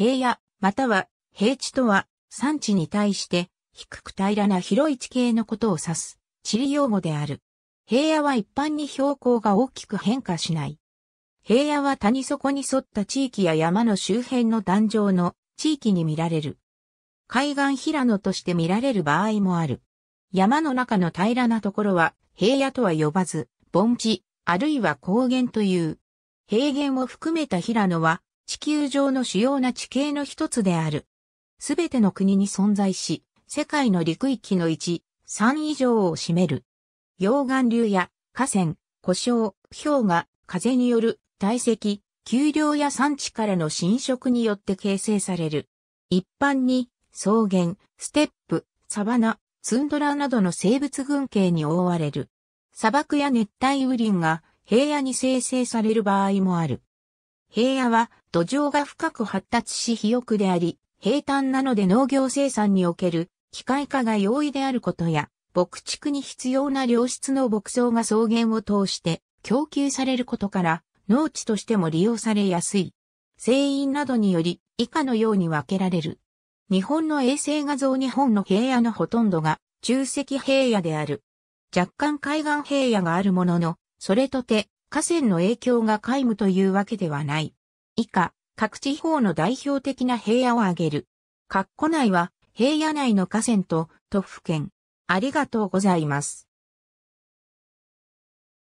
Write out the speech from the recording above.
平野、または平地とは、山地に対して、低く平らな広い地形のことを指す、地理用語である。平野は一般に標高が大きく変化しない。平野は谷底に沿った地域や山の周辺の壇上の地域に見られる。海岸平野として見られる場合もある。山の中の平らなところは平野とは呼ばず、盆地、あるいは高原という。平原を含めた平野は地球上の主要な地形の一つである。すべての国に存在し、世界の陸域の1、3以上を占める。溶岩流や河川、故障、氷河、風による堆積、丘陵や山地からの侵食によって形成される。一般に草原、ステップ、サバナ、ツンドラなどの生物群系に覆われる。砂漠や熱帯雨林が平野に生成される場合もある。平野は土壌が深く発達し肥沃であり、平坦なので農業生産における機械化が容易であることや、牧畜に必要な良質の牧草が草原を通して供給されることから、農地としても利用されやすい。生因などにより以下のように分けられる。日本の衛星画像日本の平野のほとんどが中石平野である。若干海岸平野があるものの、それとて河川の影響が皆無というわけではない。以下、各地方の代表的な平野を挙げる。括弧内は平野内の河川と都府県。ありがとうございます。